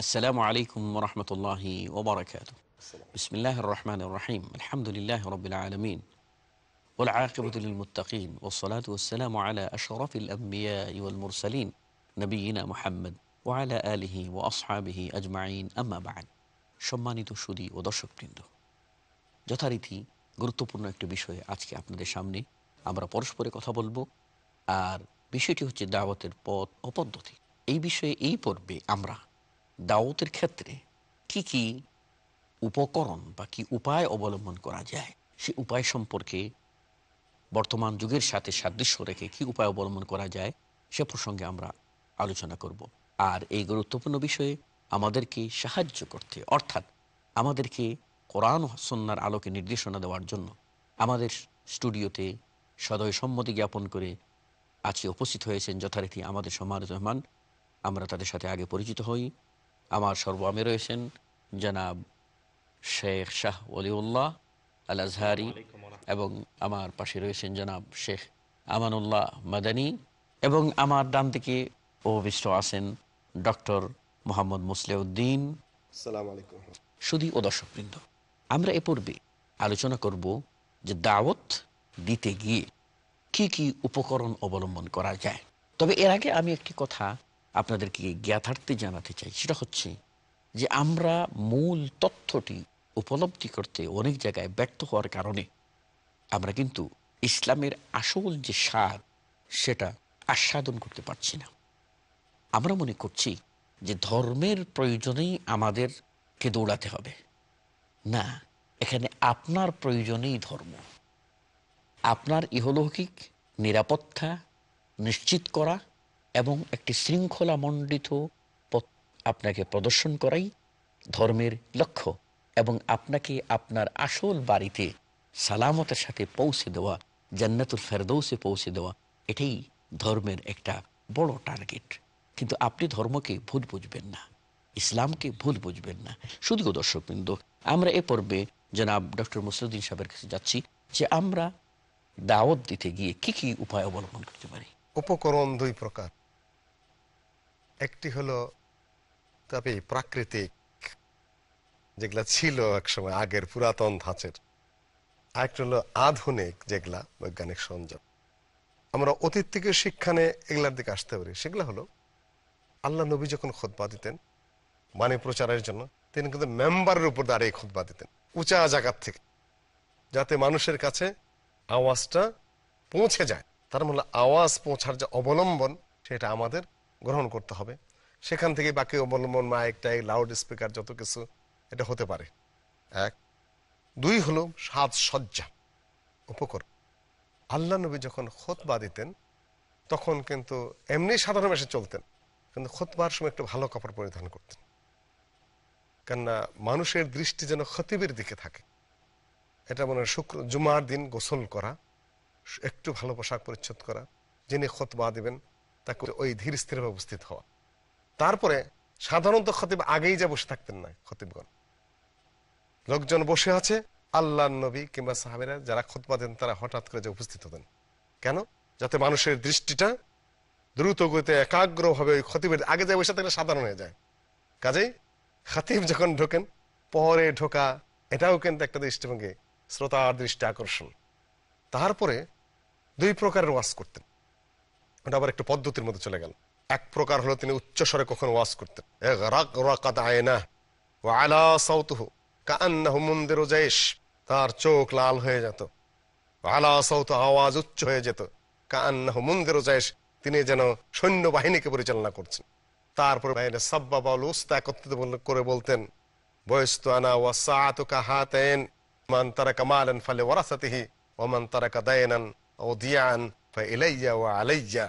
السلام عليكم ورحمة الله وبركاته بسم الله الرحمن الرحيم الحمد لله رب العالمين والعاقبة للمتقين والصلاة والسلام على أشرف الأنبياء والمرسلين نبينا محمد وعلى آله وأصحابه أجمعين أما بعد সম্মানিত সুদী ও দর্শকবৃন্দ যথারীতি গুরুত্বপূর্ণ একটি বিষয়ে আজকে আপনাদের সামনে আমরা পরস্পরে কথা বলবো আর বিষয়টি হচ্ছে দাওয়াতের পথ ও পদ্ধতি এই বিষয়ে এই পর্বে আমরা দাউতের ক্ষেত্রে কি কি উপকরণ বা কি উপায় অবলম্বন করা যায় সে উপায় সম্পর্কে বর্তমান যুগের সাথে সাদৃশ্য রেখে কি উপায় অবলম্বন করা যায় সে প্রসঙ্গে আমরা আলোচনা করব আর এই গুরুত্বপূর্ণ বিষয়ে আমাদেরকে সাহায্য করতে অর্থাৎ আমাদেরকে কোরআন সন্ন্যার আলোকে নির্দেশনা দেওয়ার জন্য আমাদের স্টুডিওতে সদয় সম্মতি জ্ঞাপন করে আজকে উপস্থিত হয়েছেন যথারীতি আমাদের সমাজ রহমান আমরা তাদের সাথে আগে পরিচিত হই আমার সর্বামে রয়েছেন জনাব শেখ শাহ অলিউল্লাহ আল আজহারি এবং আমার পাশে রয়েছেন জনাব শেখ আমানুল্লাহ মাদানী এবং আমার ডান থেকে উপবিষ্ট আছেন ডক্টর মোহাম্মদ মুসলেউদ্দিন শুধু ও বৃন্দ আমরা এ পূর্বে আলোচনা করব যে দাওয়াত দিতে গিয়ে কি কি উপকরণ অবলম্বন করা যায় তবে এর আগে আমি একটি কথা আপনাদেরকে জ্ঞাতার্থে জানাতে চাই সেটা হচ্ছে যে আমরা মূল তথ্যটি উপলব্ধি করতে অনেক জায়গায় ব্যর্থ হওয়ার কারণে আমরা কিন্তু ইসলামের আসল যে স্বাদ সেটা আস্বাদন করতে পারছি না আমরা মনে করছি যে ধর্মের প্রয়োজনেই আমাদেরকে দৌড়াতে হবে না এখানে আপনার প্রয়োজনেই ধর্ম আপনার ইহলৌকিক নিরাপত্তা নিশ্চিত করা এবং একটি শৃঙ্খলা মণ্ডিত আপনাকে প্রদর্শন করাই ধর্মের লক্ষ্য এবং আপনাকে আপনার আসল বাড়িতে সালামতের সাথে পৌঁছে দেওয়া জান্নাতুল ফেরদৌসে পৌঁছে দেওয়া এটাই ধর্মের একটা বড় টার্গেট কিন্তু আপনি ধর্মকে ভুল বুঝবেন না ইসলামকে ভুল বুঝবেন না শুধু দর্শকবৃন্দ আমরা এ পর্বে জনাব ডক্টর মুসরুদ্দিন সাহেবের কাছে যাচ্ছি যে আমরা দাওয়াত দিতে গিয়ে কি কি উপায় অবলম্বন করতে পারি উপকরণ দুই প্রকার একটি হলো তবে প্রাকৃতিক যেগুলা ছিল একসময় আগের পুরাতন ধাঁচের আরেকটি হলো আধুনিক যেগুলা বৈজ্ঞানিক সংযোগ আমরা অতীত থেকে শিক্ষানে এগুলার দিকে আসতে পারি সেগুলো হলো আল্লাহ নবী যখন খোদবা দিতেন মানে প্রচারের জন্য তিনি কিন্তু মেম্বারের উপর দাঁড়িয়ে খোদবা দিতেন উঁচা জায়গার থেকে যাতে মানুষের কাছে আওয়াজটা পৌঁছে যায় তার মানে আওয়াজ পৌঁছার যে অবলম্বন সেটা আমাদের গ্রহণ করতে হবে সেখান থেকে বাকি অবলম্বন মাইক টাইক লাউড স্পিকার যত কিছু এটা হতে পারে এক দুই হলো সাজসজ্জা উপকরণ আল্লাহ নবী যখন খোতবা দিতেন তখন কিন্তু এমনি সাধারণ মেশে চলতেন কিন্তু খোতবার সময় একটু ভালো কাপড় পরিধান করতেন কেননা মানুষের দৃষ্টি যেন খতিবের দিকে থাকে এটা মনে হয় শুক্র জুমার দিন গোসল করা একটু ভালো পোশাক পরিচ্ছদ করা যিনি খোতবা দেবেন তাকে ওই ধীর স্থিরভাবে উপস্থিত হওয়া তারপরে সাধারণত খতিব আগেই যা বসে থাকতেন না খতিবগণ লোকজন বসে আছে আল্লাহ নবী কিংবা সাহাবিরা যারা খোঁতবা দেন তারা হঠাৎ করে যে উপস্থিত হতেন কেন যাতে মানুষের দৃষ্টিটা দ্রুত গতিতে একাগ্রভাবে ওই খতিবের আগে যা বসে থাকলে সাধারণ হয়ে যায় কাজেই খাতিব যখন ঢোকেন পরে ঢোকা এটাও কিন্তু একটা দৃষ্টিভঙ্গি শ্রোতার দৃষ্টি আকর্ষণ তারপরে দুই প্রকারের ওয়াজ করতেন ওটা আবার একটা পদ্ধতির মধ্যে চলে গেল এক প্রকার হলো তিনি উচ্চস্বরে কখনো ওয়াজ করতেন আলা সৌতুহু কান্নাহু মন্দির জয়েশ তার চোখ লাল হয়ে যেত আলা সৌত আওয়াজ উচ্চ হয়ে যেত কান্নাহু মন্দির জয়েশ তিনি যেন সৈন্যবাহিনীকে পরিচালনা করছেন তারপরে বাইরে সাব্বা বাউল উস্তা একত্রিত করে বলতেন বয়স্ত আনা ওয়া সাআতুকা হাতেন মান তারাকা মালেন ফালে ওয়ারাসাতিহি ওয়া মান তারাকা দায়নান ও দিয়ান এলাইয়া ও আলাইয়া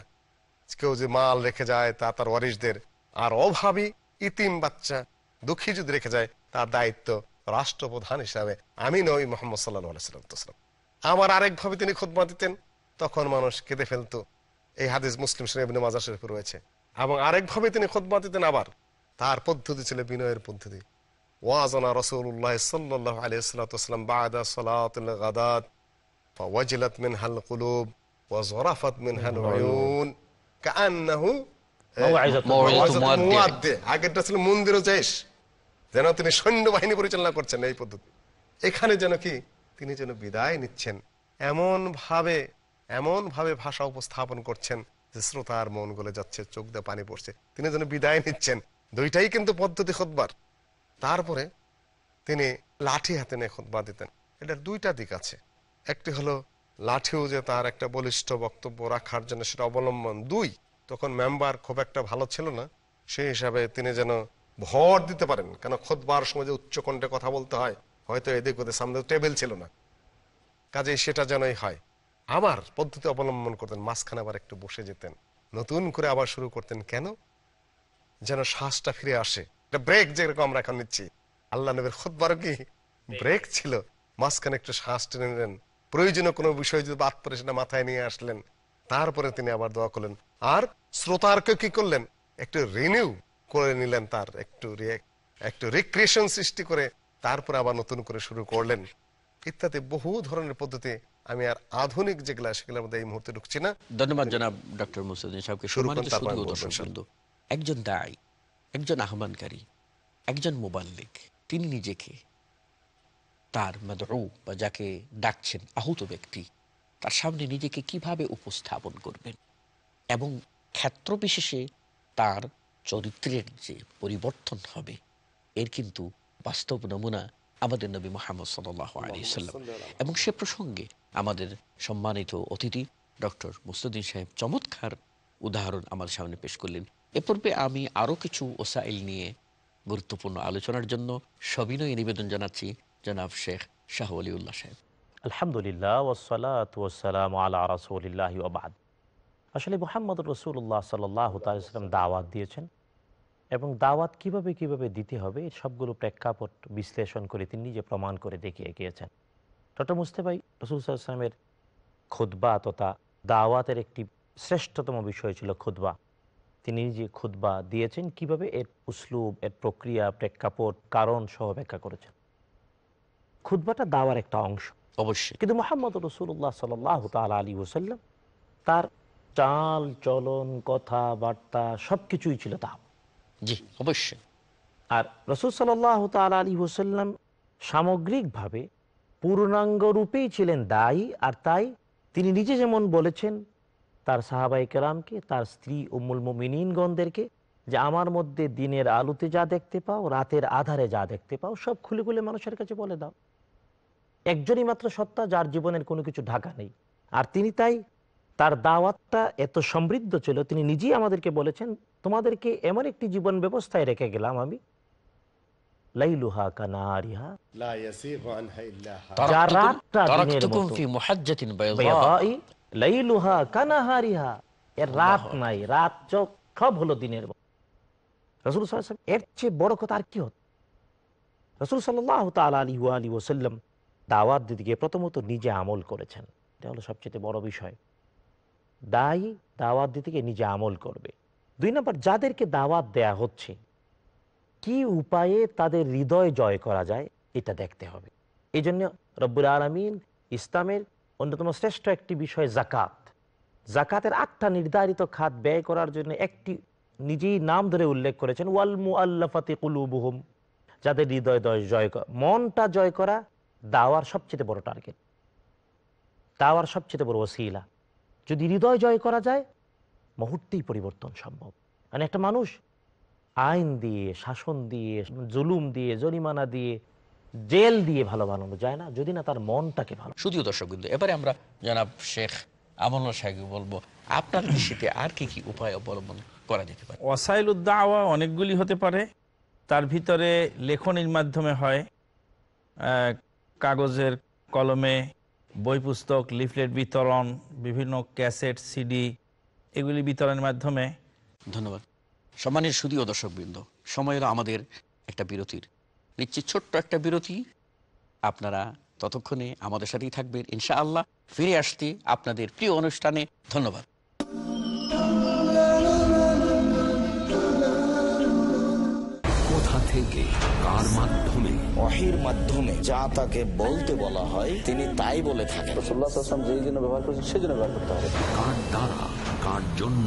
কেউ যে মাল রেখে যায় তা তার ওয়ারিসদের আর অভাবী ইতিম বাচ্চা দুঃখী যদি রেখে যায় তার দায়িত্ব রাষ্ট্রপ্রধান হিসাবে আমি নই মোহাম্মদ সাল্লাহ আলাইসাল্লাম আমার আরেকভাবে তিনি খোদমা দিতেন তখন মানুষ কেঁদে ফেলত এই হাদিস মুসলিম শরীফ মাজা শরীফ রয়েছে এবং আরেকভাবে তিনি খোদমা দিতেন আবার তার পদ্ধতি ছিল বিনয়ের পদ্ধতি ওয়াজনা রসুল্লাহ সাল্লাহ আলিয়া সাল্লাম বাদা সালাত ওয়াজিলাত কুলুব وزرفت منها العيون كأنه আগেরটা ছিল মন্দিরও জেশ যেন তিনি সৈন্যবাহিনী পরিচালনা করছেন এই পদ্ধতি এখানে যেন কি তিনি যেন বিদায় নিচ্ছেন এমন ভাবে এমন ভাবে ভাষা উপস্থাপন করছেন যে শ্রোতার মন গলে যাচ্ছে চোখ দিয়ে পানি পড়ছে তিনি যেন বিদায় নিচ্ছেন দুইটাই কিন্তু পদ্ধতি খোদবার তারপরে তিনি লাঠি হাতে নিয়ে খোদবা দিতেন এটার দুইটা দিক আছে একটি হলো লাঠিও যে তার একটা বলিষ্ঠ বক্তব্য রাখার জন্য সেটা অবলম্বন দুই তখন মেম্বার খুব একটা ভালো ছিল না সেই হিসাবে তিনি যেন ভর দিতে পারেন কেন খোদবার সময় যে উচ্চকণ্ঠে কথা বলতে হয় হয়তো এদিক ওদের সামনে টেবিল ছিল না কাজে সেটা যেনই হয় আবার পদ্ধতি অবলম্বন করতেন মাঝখানে আবার একটু বসে যেতেন নতুন করে আবার শুরু করতেন কেন যেন শ্বাসটা ফিরে আসে এটা ব্রেক যেরকম আমরা এখন নিচ্ছি আল্লাহ নবীর খোদবারও কি ব্রেক ছিল মাঝখানে একটু শ্বাস টেনে নেন প্রয়োজনীয় কোনো বিষয় যদি বাদ পড়ে সেটা মাথায় নিয়ে আসলেন তারপরে তিনি আবার দোয়া করলেন আর শ্রোতারকে কি করলেন একটু রিনিউ করে নিলেন তার একটু একটু রিক্রিয়েশন সৃষ্টি করে তারপরে আবার নতুন করে শুরু করলেন ইত্যাদি বহু ধরনের পদ্ধতি আমি আর আধুনিক যেগুলা সেগুলোর মধ্যে এই মুহূর্তে ঢুকছি না ধন্যবাদ জানাব ডক্টর মুসুদ্দিন সাহেবকে একজন দায়ী একজন আহ্বানকারী একজন মোবাল্লিক তিনি নিজেকে তার মদরু বা যাকে ডাকছেন আহত ব্যক্তি তার সামনে নিজেকে কিভাবে উপস্থাপন করবেন এবং ক্ষেত্র বিশেষে তার চরিত্রের যে পরিবর্তন হবে এর কিন্তু বাস্তব নমুনা আমাদের নবী মোহাম্মদ সাল্লাম এবং সে প্রসঙ্গে আমাদের সম্মানিত অতিথি ডক্টর মুস্তুদ্দিন সাহেব চমৎকার উদাহরণ আমার সামনে পেশ করলেন এ পূর্বে আমি আরও কিছু ওসাইল নিয়ে গুরুত্বপূর্ণ আলোচনার জন্য সবিনয় নিবেদন জানাচ্ছি জনাব শেখ শাহ অলিউল্লাহ সাহেব আলহামদুলিল্লাহ আসলে মোহাম্মদ রসুল্লাহ সাল্লাহ দাওয়াত দিয়েছেন এবং দাওয়াত কিভাবে কিভাবে দিতে হবে সবগুলো প্রেক্ষাপট বিশ্লেষণ করে তিনি নিজে প্রমাণ করে দেখিয়ে গিয়েছেন ডক্টর মুস্তেফাই রসুল সাল্লামের খুদ্া তথা দাওয়াতের একটি শ্রেষ্ঠতম বিষয় ছিল খুদ্া তিনি নিজে খুদ্া দিয়েছেন কিভাবে এর উসলুব এর প্রক্রিয়া প্রেক্ষাপট কারণ সহ ব্যাখ্যা করেছেন খুদ্বাটা দাওয়ার একটা অংশ অবশ্যই কিন্তু মোহাম্মদ রসুল্লাহ সাল তাল আলী ওসাল্লাম তার চাল চলন কথা বার্তা সব কিছুই ছিল দাও জি অবশ্যই আর রসুল সাল্লাহ তাল আলী ওসাল্লাম সামগ্রিকভাবে পূর্ণাঙ্গ রূপেই ছিলেন দায়ী আর তাই তিনি নিজে যেমন বলেছেন তার সাহাবাই কালামকে তার স্ত্রী মুল মিনীনগণদেরকে যে আমার মধ্যে দিনের আলোতে যা দেখতে পাও রাতের আধারে যা দেখতে পাও সব খুলে খুলে মানুষের কাছে বলে দাও একজনই মাত্র সত্তা যার জীবনের কোনো কিছু ঢাকা নেই আর তিনি তাই তার দাওয়াতটা এত সমৃদ্ধ ছিল তিনি নিজেই আমাদেরকে বলেছেন তোমাদেরকে এমন একটি জীবন ব্যবস্থায় রেখে গেলাম আমি রসুল এর আর কি হত রসুল সাল্লাহ আলী ওয়াসাল্লাম দাওয়াত দিতে গিয়ে প্রথমত নিজে আমল করেছেন এটা হলো সবচেয়ে বড় বিষয় দায়ী দাওয়াত দিতে গিয়ে নিজে আমল করবে দুই নম্বর যাদেরকে দাওয়াত দেয়া হচ্ছে কি উপায়ে তাদের হৃদয় জয় করা যায় এটা দেখতে হবে এই জন্য রব্বুল আলমিন ইসলামের অন্যতম শ্রেষ্ঠ একটি বিষয় জাকাত জাকাতের আটটা নির্ধারিত খাত ব্যয় করার জন্য একটি নিজেই নাম ধরে উল্লেখ করেছেন ওয়ালমু আল্লাফাতে কুলুবুহুম যাদের হৃদয় দয় জয় মনটা জয় করা দাওয়ার সবচেয়ে বড় টার্গেট দাওয়ার সবচেয়ে বড় ওসিলা যদি হৃদয় জয় করা যায় মুহূর্তেই পরিবর্তন সম্ভব মানে একটা মানুষ আইন দিয়ে শাসন দিয়ে জুলুম দিয়ে জরিমানা দিয়ে জেল দিয়ে ভালো বানানো যায় না যদি না তার মনটাকে ভালো শুধু দর্শক বিন্দু এবারে আমরা জনাব শেখ আমল সাহেব বলবো আপনার দৃষ্টিতে আর কি কি উপায় অবলম্বন করা যেতে পারে অসাইল উদ্দাওয়া অনেকগুলি হতে পারে তার ভিতরে লেখনের মাধ্যমে হয় কাগজের কলমে বই পুস্তক লিফলেট বিতরণ বিভিন্ন ক্যাসেট সিডি এগুলি বিতরণের মাধ্যমে ধন্যবাদ সম্মানের শুধুও দর্শকবৃন্দ সময়ের আমাদের একটা বিরতির নিচ্ছে ছোট্ট একটা বিরতি আপনারা ততক্ষণে আমাদের সাথেই থাকবেন আল্লাহ ফিরে আসতে আপনাদের প্রিয় অনুষ্ঠানে ধন্যবাদ কোথা থেকে কার মাধ্যমে ওহির মাধ্যমে যা তাকে বলতে বলা হয় তিনি তাই বলে থাকেন রসুল্লাহ যেই জন্য ব্যবহার করছেন সেই জন্য ব্যবহার করতে হবে কার জন্য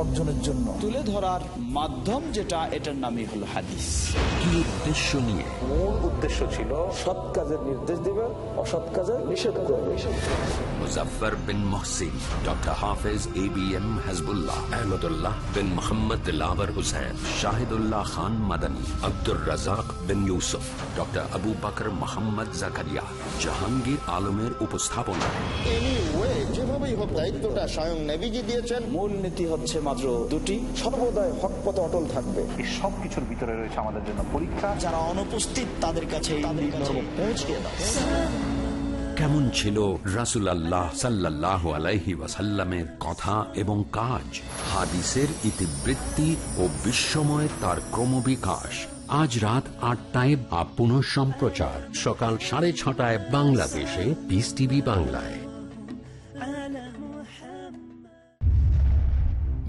অর্জনের জন্য তুলে ধরার মাধ্যম যেটা এটার নামই হলো হাদিস কি উদ্দেশ্য নিয়ে মূল উদ্দেশ্য ছিল সৎ কাজের নির্দেশ দিবে অসৎ কাজের নিষেধ করবে বিন Mohsin doctor Hafez A B M Hizbullah Ahmadullah bin Mohammad Dilawar Hussain Shahidullah Khan Madani Abdur Razzak bin Yusuf doctor Abu Bakar Mohammad Zakaria Jahangir আলমের উপস্থাপনা যেভাবেই হোক দায়িত্বটা স্বয়ং দিয়েছেন মূল নীতি হচ্ছে মাত্র দুটি সর্বদায় হক পথে অটল থাকবে এই সব ভিতরে রয়েছে আমাদের জন্য পরীক্ষা যারা অনুপস্থিত তাদের কাছে কেমন ছিল রাসুল আল্লাহ সাল্লাহ আলাইহি ওয়াসাল্লামের কথা এবং কাজ হাদিসের ইতিবৃত্তি ও বিশ্বময় তার ক্রমবিকাশ আজ রাত আটটায় বা পুনঃ সম্প্রচার সকাল সাড়ে ছটায় বাংলাদেশে পিস টিভি বাংলায়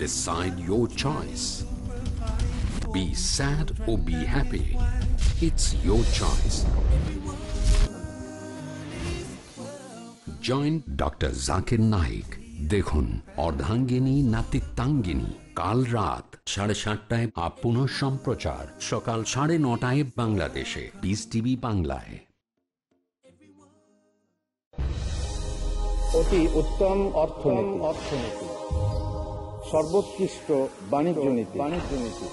Decide your choice. Be sad or be happy. It's your choice. Join Dr. Zakir Naik. দেখুন অর্ধাঙ্গিনী নাতিত্বাঙ্গিনী কাল রাত সাড়ে সাতটায় আপ পুনঃ সম্প্রচার সকাল সাড়ে নটায় বাংলাদেশে বিস টিভি বাংলায় অতি উত্তম অর্থনীতি অর্থনীতি সর্বোৎকৃষ্ট বাণিজ্য নীতি বাণিজ্য নীতি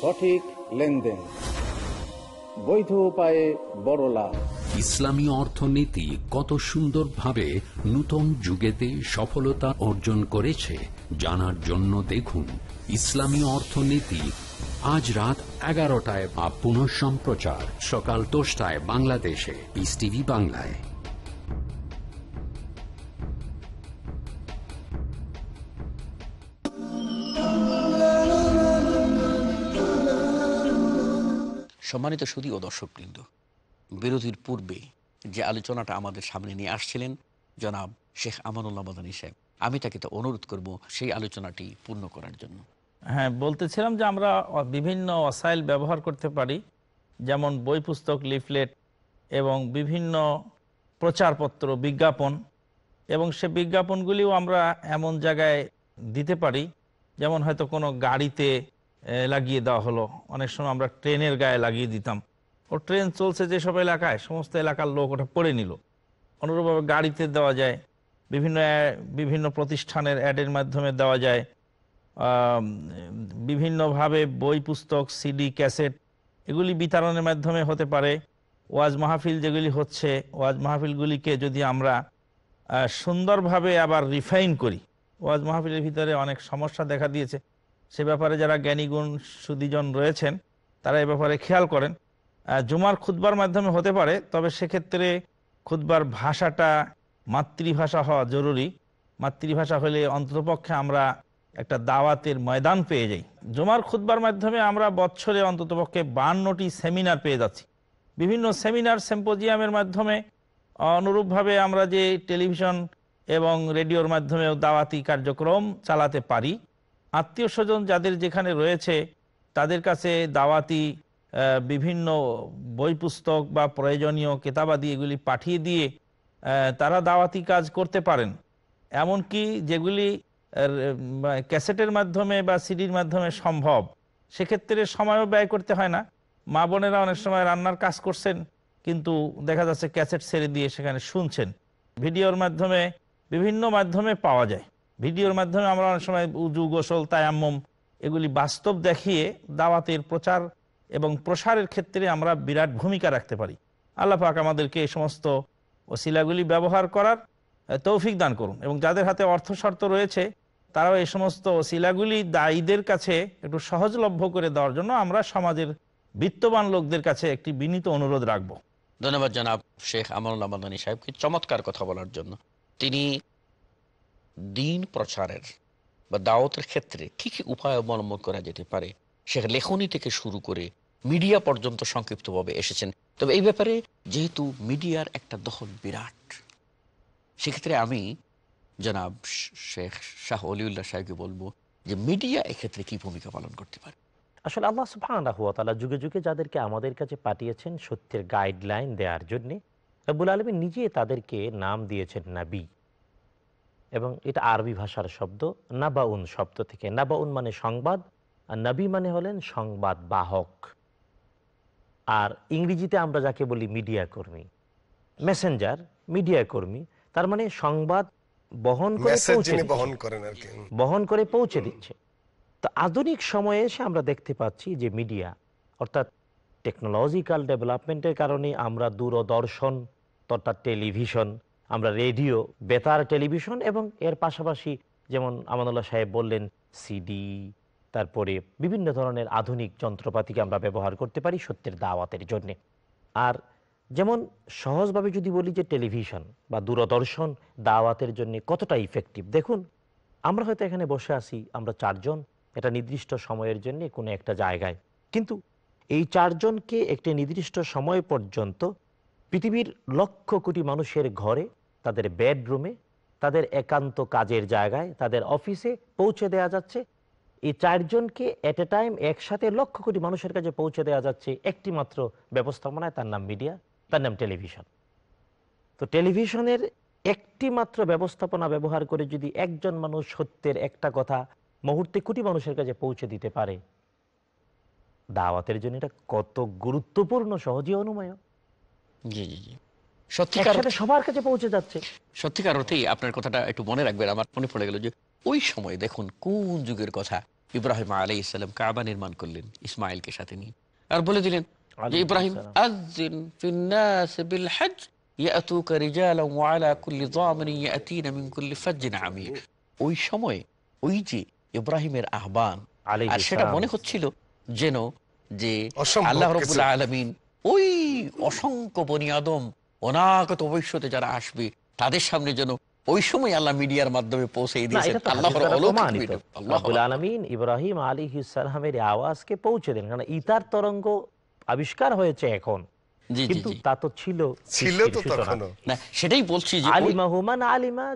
সঠিক লেনদেন বৈধ উপায়ে বড় লাভ ইসলামী অর্থনীতি কত সুন্দরভাবে নূতন যুগেতে সফলতা অর্জন করেছে জানার জন্য দেখুন ইসলামী অর্থনীতি আজ রাত এগারোটায় বা পুনঃ সম্প্রচার সকাল দশটায় বাংলাদেশে বিস টিভি বাংলায় সম্মানিত সুদী ও দর্শকবৃন্দ বিরোধীর পূর্বে যে আলোচনাটা আমাদের সামনে নিয়ে আসছিলেন জনাব শেখ আমানুল্লাহ মাদানী সাহেব আমি তাকে তো অনুরোধ করব সেই আলোচনাটি পূর্ণ করার জন্য হ্যাঁ বলতেছিলাম যে আমরা বিভিন্ন অসাইল ব্যবহার করতে পারি যেমন বই পুস্তক লিফলেট এবং বিভিন্ন প্রচারপত্র বিজ্ঞাপন এবং সে বিজ্ঞাপনগুলিও আমরা এমন জায়গায় দিতে পারি যেমন হয়তো কোনো গাড়িতে লাগিয়ে দেওয়া হলো অনেক সময় আমরা ট্রেনের গায়ে লাগিয়ে দিতাম ও ট্রেন চলছে যেসব এলাকায় সমস্ত এলাকার লোক ওটা পড়ে নিল অনুরূপভাবে গাড়িতে দেওয়া যায় বিভিন্ন বিভিন্ন প্রতিষ্ঠানের অ্যাডের মাধ্যমে দেওয়া যায় বিভিন্নভাবে বই পুস্তক সিডি ক্যাসেট এগুলি বিতরণের মাধ্যমে হতে পারে ওয়াজ মাহফিল যেগুলি হচ্ছে ওয়াজ মাহফিলগুলিকে যদি আমরা সুন্দরভাবে আবার রিফাইন করি ওয়াজ মাহফিলের ভিতরে অনেক সমস্যা দেখা দিয়েছে সে ব্যাপারে যারা জ্ঞানীগুণ সুদীজন রয়েছেন তারা এ ব্যাপারে খেয়াল করেন জুমার খুদ্বার মাধ্যমে হতে পারে তবে সেক্ষেত্রে খুদবার ভাষাটা মাতৃভাষা হওয়া জরুরি মাতৃভাষা হলে অন্ততপক্ষে আমরা একটা দাওয়াতের ময়দান পেয়ে যাই জুমার খুদবার মাধ্যমে আমরা বছরে অন্ততপক্ষে বান্নটি সেমিনার পেয়ে যাচ্ছি বিভিন্ন সেমিনার সেম্পোজিয়ামের মাধ্যমে অনুরূপভাবে আমরা যে টেলিভিশন এবং রেডিওর মাধ্যমেও দাওয়াতি কার্যক্রম চালাতে পারি আত্মীয় স্বজন যাদের যেখানে রয়েছে তাদের কাছে দাওয়াতি বিভিন্ন বই পুস্তক বা প্রয়োজনীয় কেতাবাদি এগুলি পাঠিয়ে দিয়ে তারা দাওয়াতি কাজ করতে পারেন এমনকি যেগুলি ক্যাসেটের মাধ্যমে বা সিডির মাধ্যমে সম্ভব সেক্ষেত্রে সময়ও ব্যয় করতে হয় না মা বোনেরা অনেক সময় রান্নার কাজ করছেন কিন্তু দেখা যাচ্ছে ক্যাসেট ছেড়ে দিয়ে সেখানে শুনছেন ভিডিওর মাধ্যমে বিভিন্ন মাধ্যমে পাওয়া যায় ভিডিওর মাধ্যমে আমরা অনেক সময় উজু গোসল তায়াম্মম এগুলি বাস্তব দেখিয়ে দাওয়াতের প্রচার এবং প্রসারের ক্ষেত্রে আমরা বিরাট ভূমিকা রাখতে পারি আল্লাহ পাক আমাদেরকে এই সমস্ত ওসিলাগুলি ব্যবহার করার তৌফিক দান করুন এবং যাদের হাতে অর্থ শর্ত রয়েছে তারাও এই সমস্ত ওসিলাগুলি দায়ীদের কাছে একটু সহজলভ্য করে দেওয়ার জন্য আমরা সমাজের বিত্তবান লোকদের কাছে একটি বিনীত অনুরোধ রাখব ধন্যবাদ জনাব শেখ আমরুল্লাহ মাদানী সাহেবকে চমৎকার কথা বলার জন্য তিনি দিন প্রচারের বা দাওয়াতের ক্ষেত্রে কী কী উপায় অবলম্বন করা যেতে পারে সে লেখনী থেকে শুরু করে মিডিয়া পর্যন্ত সংক্ষিপ্তভাবে এসেছেন তবে এই ব্যাপারে যেহেতু মিডিয়ার একটা দখল বিরাট সেক্ষেত্রে আমি জনাব শেখ শাহ অলিউল্লাহ সাহেবকে বলবো যে মিডিয়া এক্ষেত্রে কি ভূমিকা পালন করতে পারে আসলে আল্লাহ সুফানাহতালা যুগে যুগে যাদেরকে আমাদের কাছে পাঠিয়েছেন সত্যের গাইডলাইন দেওয়ার জন্যে রব্বুল আলমী নিজে তাদেরকে নাম দিয়েছেন নাবি এবং এটা আরবি ভাষার শব্দ নাবাউন শব্দ থেকে নাবাউন মানে সংবাদ আর নাবি মানে হলেন সংবাদ বাহক আর ইংরেজিতে আমরা যাকে বলি মিডিয়া কর্মী মেসেঞ্জার মিডিয়া কর্মী তার মানে সংবাদ বহন করে পৌঁছে বহন করেন আর কি বহন করে পৌঁছে দিচ্ছে তো আধুনিক সময়ে এসে আমরা দেখতে পাচ্ছি যে মিডিয়া অর্থাৎ টেকনোলজিক্যাল ডেভেলপমেন্টের কারণে আমরা দূরদর্শন তথা টেলিভিশন আমরা রেডিও বেতার টেলিভিশন এবং এর পাশাপাশি যেমন আমানুল্লাহ সাহেব বললেন সিডি তারপরে বিভিন্ন ধরনের আধুনিক যন্ত্রপাতিকে আমরা ব্যবহার করতে পারি সত্যের দাওয়াতের জন্যে আর যেমন সহজভাবে যদি বলি যে টেলিভিশন বা দূরদর্শন দাওয়াতের জন্য কতটা ইফেক্টিভ দেখুন আমরা হয়তো এখানে বসে আছি আমরা চারজন এটা নির্দিষ্ট সময়ের জন্য কোনো একটা জায়গায় কিন্তু এই চারজনকে একটি নির্দিষ্ট সময় পর্যন্ত পৃথিবীর লক্ষ কোটি মানুষের ঘরে তাদের বেডরুমে তাদের একান্ত কাজের জায়গায় তাদের অফিসে পৌঁছে দেওয়া যাচ্ছে এই চারজনকে এট এ টাইম একসাথে লক্ষ কোটি মানুষের কাছে পৌঁছে দেওয়া যাচ্ছে একটি মাত্র ব্যবস্থাপনায় তার নাম মিডিয়া তার নাম টেলিভিশন তো টেলিভিশনের একটি মাত্র ব্যবস্থাপনা ব্যবহার করে যদি একজন মানুষ সত্যের একটা কথা মুহূর্তে কোটি মানুষের কাছে পৌঁছে দিতে পারে দাওয়াতের জন্য এটা কত গুরুত্বপূর্ণ সহজে অনুময় জি জি জি সত্যিকার অর্থেই আপনার কথাটা একটু মনে রাখবেন আমার মনে পড়ে গেল যে ওই সময় দেখুন কোন যুগের কথা ইব্রাহিম ইসলাম কাবা নির্মাণ করলেন ইসমাইলকে সাথে নিয়ে আর বলে দিলেন ইব্রাহিম ওই যে ইব্রাহিমের আহ্বান সেটা মনে হচ্ছিল যেন যে আল্লাহ রবুল্লা আলমিন ওই অসংখ্য বনিয়াদম অনাগত ভবিষ্যতে যারা আসবে তাদের সামনে যেন ওই সময় আল্লাহ মিডিয়ার মাধ্যমে পৌঁছে দিয়েছেন ইব্রাহিম আলী সালামের আওয়াজকে পৌঁছে দিলেন কারণ ইতার তরঙ্গ আবিষ্কার হয়েছে এখন কিন্তু তা তো ছিল সেটাই বলছি আলিমা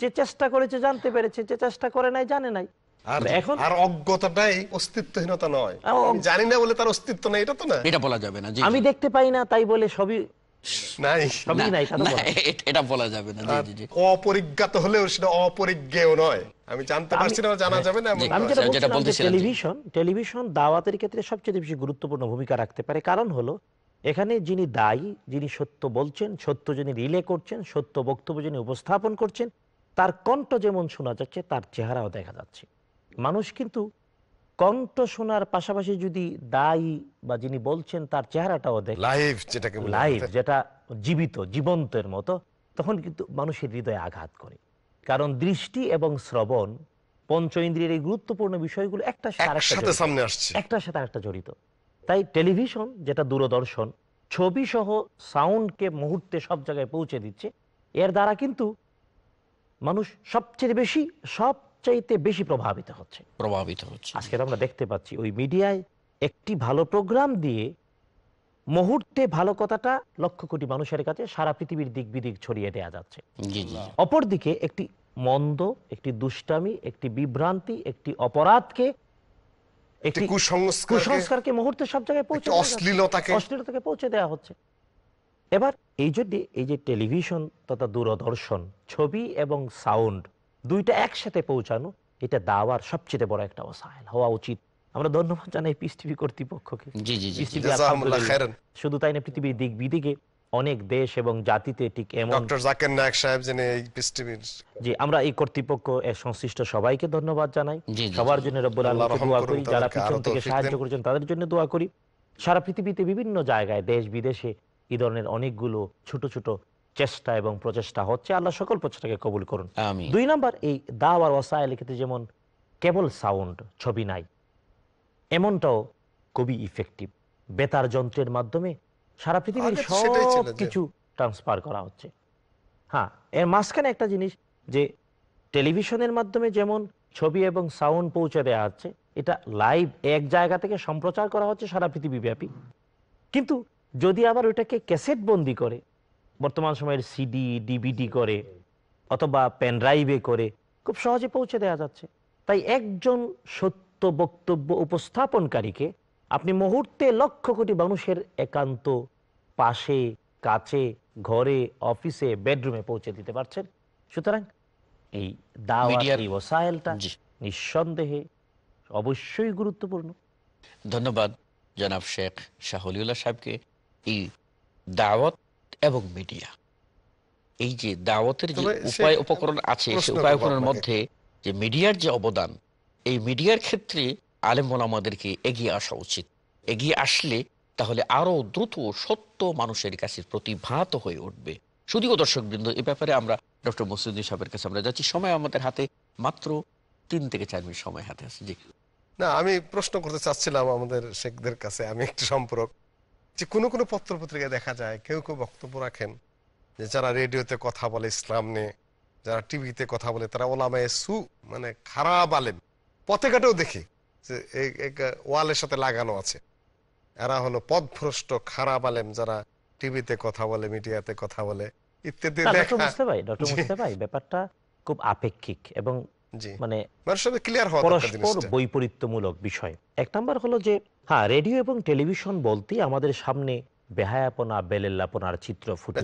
যে চেষ্টা করেছে জানতে পেরেছে যে চেষ্টা করে নাই জানে নাই মানে আমি দেখতে পাই না তাই বলে সবই এটা বলা যাবে না অপরিজ্ঞাত হলেও সেটা নয় আমি জানতে পারছি না জানা হ্যাঁ, যাবে না টেলিভিশন টেলিভিশন দাওয়াতের ক্ষেত্রে সবচেয়ে বেশি গুরুত্বপূর্ণ ভূমিকা রাখতে পারে কারণ হলো এখানে যিনি দায়ী যিনি সত্য বলছেন সত্য যিনি রিলে করছেন সত্য বক্তব্য যিনি উপস্থাপন করছেন তার কণ্ঠ যেমন শোনা যাচ্ছে তার চেহারাও দেখা যাচ্ছে মানুষ কিন্তু কণ্ঠ শোনার পাশাপাশি যদি দায়ী বা যিনি বলছেন তার চেহারাটাও লাইভ যেটা জীবিত জীবন্তের মতো তখন কিন্তু মানুষের হৃদয়ে আঘাত করে কারণ দৃষ্টি এবং শ্রবণ পঞ্চ ইন্দ্রিয়ের এই গুরুত্বপূর্ণ বিষয়গুলো একটা সাথে সামনে আসছে একটার সাথে একটা জড়িত তাই টেলিভিশন যেটা দূরদর্শন ছবি সহ সাউন্ডকে মুহূর্তে সব জায়গায় পৌঁছে দিচ্ছে এর দ্বারা কিন্তু মানুষ সবচেয়ে বেশি সব সবচাইতে বেশি প্রভাবিত হচ্ছে প্রভাবিত হচ্ছে আজকে আমরা দেখতে পাচ্ছি ওই মিডিয়ায় একটি ভালো প্রোগ্রাম দিয়ে মুহূর্তে ভালো কথাটা লক্ষ কোটি মানুষের কাছে সারা পৃথিবীর দিক বিদিক ছড়িয়ে দেওয়া যাচ্ছে অপরদিকে একটি মন্দ একটি দুষ্টামি একটি বিভ্রান্তি একটি অপরাধকে একটি কুসংস্কারকে মুহূর্তে সব জায়গায় পৌঁছে অশ্লীলতাকে অশ্লীলতাকে পৌঁছে দেওয়া হচ্ছে এবার এই যদি এই যে টেলিভিশন তথা দূরদর্শন ছবি এবং সাউন্ড দুইটা একসাথে পৌঁছানো এটা দাওয়ার সবচেয়ে বড় একটা অসাহেল হওয়া উচিত আমরা ধন্যবাদ জানাই পিস টিভি কর্তৃপক্ষকে শুধু তাই না পৃথিবীর দিক বিদিকে অনেক দেশ এবং জাতিতে ঠিক এমন জি আমরা এই কর্তৃপক্ষ এর সংশ্লিষ্ট সবাইকে ধন্যবাদ জানাই সবার জন্য রব্বুল আলামিন দোয়া করি যারা পিছন থেকে সাহায্য করেছেন তাদের জন্য দোয়া করি সারা পৃথিবীতে বিভিন্ন জায়গায় দেশ বিদেশে এই ধরনের অনেকগুলো ছোট ছোট চেষ্টা এবং প্রচেষ্টা হচ্ছে আল্লাহ সকল প্রচেষ্টাকে কবুল করুন দুই নাম্বার এই দাওয়ার ওয়াসায় লিখিতে যেমন কেবল সাউন্ড ছবি নাই এমনটাও খুবই ইফেক্টিভ বেতার যন্ত্রের মাধ্যমে সারা পৃথিবীর সব কিছু ট্রান্সফার করা হচ্ছে হ্যাঁ এর মাঝখানে একটা জিনিস যে টেলিভিশনের মাধ্যমে যেমন ছবি এবং সাউন্ড পৌঁছে দেওয়া হচ্ছে এটা লাইভ এক জায়গা থেকে সম্প্রচার করা হচ্ছে সারা ব্যাপী কিন্তু যদি আবার ওইটাকে ক্যাসেট বন্দি করে বর্তমান সময়ের সিডি ডিবিডি করে অথবা পেন ড্রাইভে করে খুব সহজে পৌঁছে দেওয়া যাচ্ছে তাই একজন সত্য বক্তব্য উপস্থাপনকারীকে আপনি মুহূর্তে লক্ষ কোটি মানুষের একান্ত পাশে কাছে ঘরে অফিসে বেডরুমে পৌঁছে দিতে পারছেন সুতরাং এই দাওয়াটা নিঃসন্দেহে অবশ্যই গুরুত্বপূর্ণ ধন্যবাদ জনাব শেখ শাহলিউল্লাহ সাহেবকে এই দাওয়াত এবং মিডিয়া এই যে দাওয়াতের যে উপায় উপকরণ আছে সে উপায় উপকরণের মধ্যে যে মিডিয়ার যে অবদান এই মিডিয়ার ক্ষেত্রে আলেম আমাদেরকে এগিয়ে আসা উচিত এগিয়ে আসলে তাহলে আরো দ্রুত সত্য মানুষের কাছে প্রতিভাত হয়ে উঠবে শুধুও দর্শক বৃন্দ এ ব্যাপারে আমরা ডক্টর মসুদ্দিন সাহেবের কাছে আমরা যাচ্ছি সময় আমাদের হাতে মাত্র তিন থেকে চার মিনিট সময় হাতে আছে জি না আমি প্রশ্ন করতে চাচ্ছিলাম আমাদের শেখদের কাছে আমি একটু সম্পর্ক যে কোনো কোনো পত্রপত্রিকায় দেখা যায় কেউ কেউ বক্তব্য রাখেন যে যারা রেডিওতে কথা বলে ইসলাম নিয়ে যারা টিভিতে কথা বলে তারা ওলামায় সু মানে খারাপ আলেম পথে ঘাটেও দেখি যে ওয়ালের সাথে লাগানো আছে এরা হলো পথভ্রষ্ট খারাপ আলেম যারা টিভিতে কথা বলে মিডিয়াতে কথা বলে ইত্যাদি ব্যাপারটা খুব আপেক্ষিক এবং মানে পরস্পর বৈপরীত্যমূলক বিষয় এক হলো যে হ্যাঁ রেডিও এবং টেলিভিশন বলতে আমাদের সামনে বেহায়াপনা বেলেল্লাপনার চিত্র ফুটে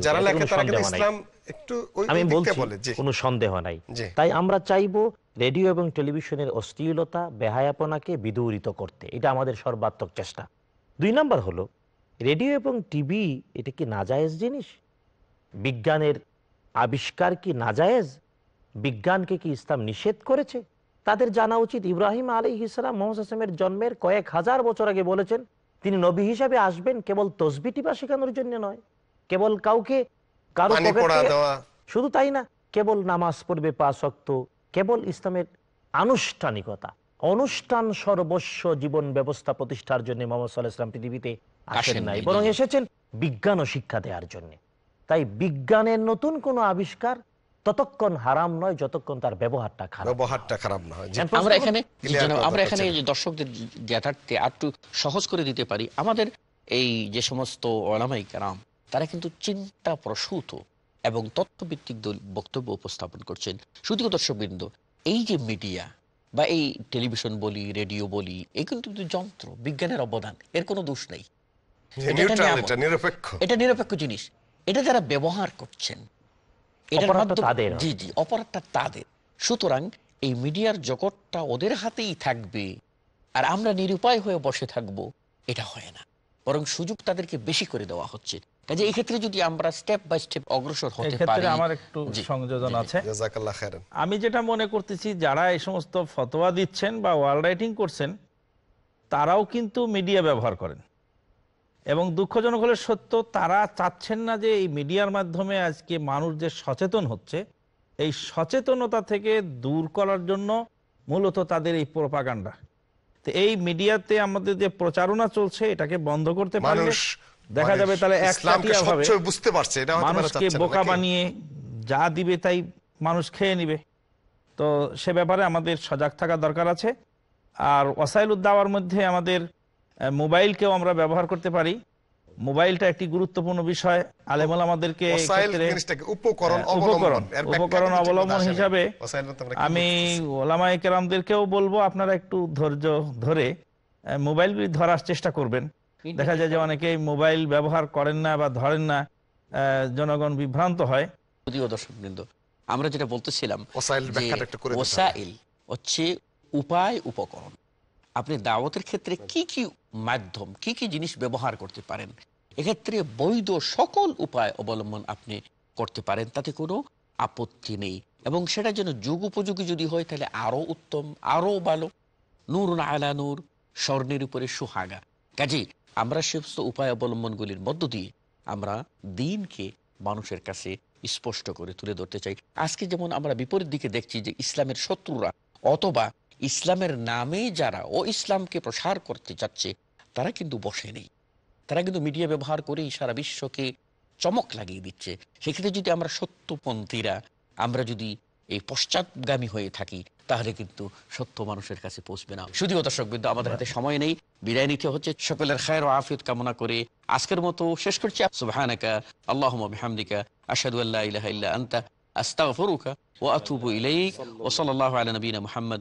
আমি বলছি কোনো সন্দেহ নাই তাই আমরা চাইবো রেডিও এবং টেলিভিশনের অশ্লীলতা বেহায়াপনাকে বিদৌরিত করতে এটা আমাদের সর্বাত্মক চেষ্টা দুই নাম্বার হলো রেডিও এবং টিভি এটা কি নাজায়েজ জিনিস বিজ্ঞানের আবিষ্কার কি নাজায়েজ বিজ্ঞানকে কি ইসলাম নিষেধ করেছে তাদের জানা উচিত ইব্রাহিম আলী ইসলাম মোহাম্মদ হাসেমের জন্মের কয়েক হাজার বছর আগে বলেছেন তিনি নবী হিসাবে আসবেন কেবল তসবি টিপা শেখানোর জন্য নয় কেবল কাউকে কারো শুধু তাই না কেবল নামাজ পড়বে পাশক্ত কেবল ইসলামের আনুষ্ঠানিকতা অনুষ্ঠান সর্বস্ব জীবন ব্যবস্থা প্রতিষ্ঠার জন্য মোহাম্মদ সাল্লাহ ইসলাম পৃথিবীতে আসেন নাই বরং এসেছেন বিজ্ঞান ও শিক্ষা দেওয়ার জন্য তাই বিজ্ঞানের নতুন কোনো আবিষ্কার ততক্ষণ হারাম নয় যতক্ষণ তার ব্যবহারটা খারাপ ব্যবহারটা খারাপ না হয় আমরা এখানে আমরা এখানে দর্শকদের জ্ঞাতার্থে আরটু সহজ করে দিতে পারি আমাদের এই যে সমস্ত অনামাই কারাম তারা কিন্তু চিন্তা প্রসূত এবং তথ্যভিত্তিক বক্তব্য উপস্থাপন করছেন শুধু দর্শকবৃন্দ এই যে মিডিয়া বা এই টেলিভিশন বলি রেডিও বলি এই কিন্তু যন্ত্র বিজ্ঞানের অবদান এর কোনো দোষ নেই এটা নিরপেক্ষ জিনিস এটা যারা ব্যবহার করছেন জি জি অপরাধটা তাদের সুতরাং এই মিডিয়ার জগৎটা ওদের হাতেই থাকবে আর আমরা নিরুপায় হয়ে বসে থাকব এটা হয় না বরং সুযোগ তাদেরকে বেশি করে দেওয়া হচ্ছে যদি আমরা স্টেপ বাই স্টেপ অগ্রসর আমার একটু সংযোজন আছে আমি যেটা মনে করতেছি যারা এই সমস্ত ফতোয়া দিচ্ছেন বা ওয়াল রাইটিং করছেন তারাও কিন্তু মিডিয়া ব্যবহার করেন এবং দুঃখজনক হলে সত্য তারা চাচ্ছেন না যে এই মিডিয়ার মাধ্যমে আজকে মানুষ যে সচেতন হচ্ছে এই সচেতনতা থেকে দূর করার জন্য মূলত তাদের এই প্রোপাগান্ডা তো এই মিডিয়াতে আমাদের যে প্রচারণা চলছে এটাকে বন্ধ করতে পারলে দেখা যাবে তাহলে বুঝতে পারছে মানুষকে বোকা বানিয়ে যা দিবে তাই মানুষ খেয়ে নিবে তো সে ব্যাপারে আমাদের সজাগ থাকা দরকার আছে আর ওসাইল উদ্দাওয়ার মধ্যে আমাদের মোবাইলকেও আমরা ব্যবহার করতে পারি মোবাইলটা একটি গুরুত্বপূর্ণ বিষয় আলেম আমাদেরকে উপকরণ উপকরণ অবলম্বন হিসাবে আমি ওলামাই কেরামদেরকেও বলবো আপনারা একটু ধৈর্য ধরে মোবাইলগুলি ধরার চেষ্টা করবেন দেখা যায় যে অনেকেই মোবাইল ব্যবহার করেন না বা ধরেন না জনগণ বিভ্রান্ত হয় দর্শকবৃন্দ আমরা যেটা বলতেছিলাম হচ্ছে উপায় উপকরণ আপনি দাওয়াতের ক্ষেত্রে কি কি মাধ্যম কি কি জিনিস ব্যবহার করতে পারেন এক্ষেত্রে বৈধ সকল উপায় অবলম্বন আপনি করতে পারেন তাতে কোনো আপত্তি নেই এবং সেটা যেন যুগ উপযোগী যদি হয় তাহলে আরও উত্তম আরও ভালো নূর আলা নূর স্বর্ণের উপরে সুহাগা কাজে আমরা সমস্ত উপায় অবলম্বনগুলির মধ্য দিয়ে আমরা দিনকে মানুষের কাছে স্পষ্ট করে তুলে ধরতে চাই আজকে যেমন আমরা বিপরীত দিকে দেখছি যে ইসলামের শত্রুরা অথবা ইসলামের নামে যারা ও ইসলামকে প্রসার করতে চাচ্ছে তারা কিন্তু বসে নেই তারা কিন্তু মিডিয়া ব্যবহার করেই সারা বিশ্বকে চমক লাগিয়ে দিচ্ছে সেক্ষেত্রে যদি আমরা সত্যপন্থীরা আমরা যদি এই পশ্চাৎগামী হয়ে থাকি তাহলে কিন্তু সত্য মানুষের কাছে পৌঁছবে না শুধুও দর্শক বিন্দু আমাদের হাতে সময় নেই বিদায় নিতে হচ্ছে সকলের খায়ের ও আফিয়ত কামনা করে আজকের মতো শেষ করছি সুবাহানাকা আল্লাহ হামদিকা আসাদু আল্লাহ ইহ আন্তা আস্তাফরুকা ও আতুবু ইলাইক ও সাল্লাহ আলী মোহাম্মদ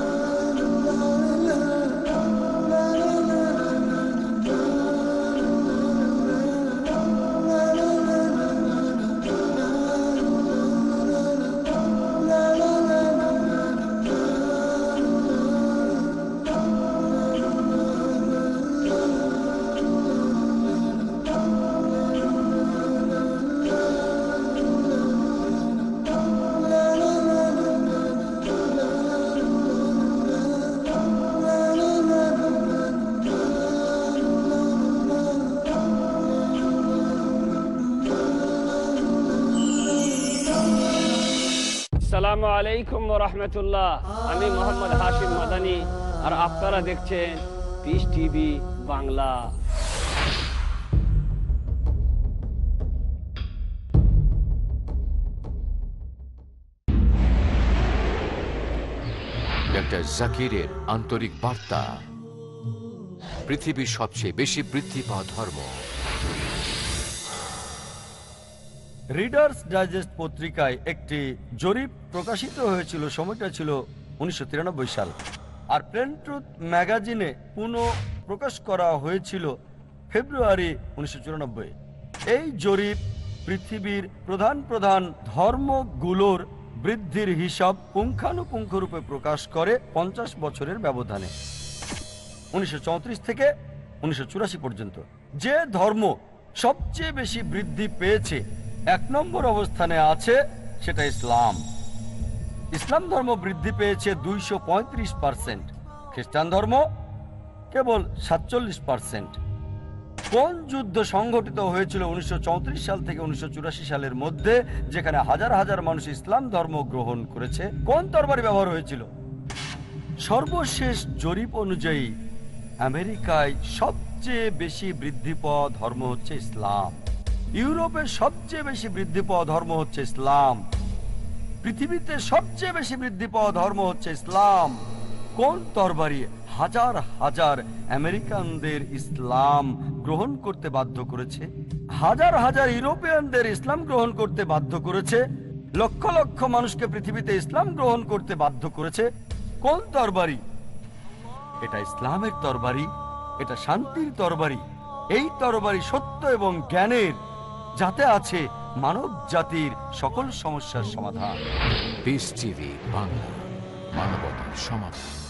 আসসালামু আলাইকুম রহমতুল্লাহ আমি মোহাম্মদ হাশিম মাদানি আর আপনারা দেখছেন পিস টিভি বাংলা ডক্টর জাকিরের আন্তরিক বার্তা পৃথিবীর সবচেয়ে বেশি বৃদ্ধি পাওয়া ধর্ম রিডার্স ডাইজেস্ট পত্রিকায় একটি জরিপ প্রকাশিত হয়েছিল সময়টা ছিল উনিশশো সাল আর ট্রুথ ম্যাগাজিনে পুনঃ প্রকাশ করা হয়েছিল ফেব্রুয়ারি উনিশশো এই জরিপ পৃথিবীর প্রধান প্রধান ধর্মগুলোর বৃদ্ধির হিসাব পুঙ্খানুপুঙ্খরূপে প্রকাশ করে ৫০ বছরের ব্যবধানে উনিশশো থেকে উনিশশো পর্যন্ত যে ধর্ম সবচেয়ে বেশি বৃদ্ধি পেয়েছে এক নম্বর অবস্থানে আছে সেটা ইসলাম ইসলাম ধর্ম বৃদ্ধি পেয়েছে দুইশো পঁয়ত্রিশ পার্সেন্ট খ্রিস্টান ধর্ম কেবল সাতচল্লিশ পার্সেন্ট কোন যুদ্ধ সংঘটিত হয়েছিল উনিশশো সাল থেকে উনিশশো সালের মধ্যে যেখানে হাজার হাজার মানুষ ইসলাম ধর্ম গ্রহণ করেছে কোন তরবারি ব্যবহার হয়েছিল সর্বশেষ জরিপ অনুযায়ী আমেরিকায় সবচেয়ে বেশি বৃদ্ধি পাওয়া ধর্ম হচ্ছে ইসলাম ইউরোপের সবচেয়ে বেশি বৃদ্ধি পাওয়া ধর্ম হচ্ছে ইসলাম পৃথিবীতে সবচেয়ে বেশি বৃদ্ধি পাওয়া ধর্ম হচ্ছে ইসলাম কোন তরবারি হাজার হাজার আমেরিকানদের ইসলাম গ্রহণ করতে বাধ্য করেছে হাজার হাজার ইউরোপিয়ানদের ইসলাম গ্রহণ করতে বাধ্য করেছে লক্ষ লক্ষ মানুষকে পৃথিবীতে ইসলাম গ্রহণ করতে বাধ্য করেছে কোন তরবারি এটা ইসলামের তরবারি এটা শান্তির তরবারি এই তরবারি সত্য এবং জ্ঞানের যাতে আছে মানব জাতির সকল সমস্যার সমাধান বাংলা মানবতার সমাধান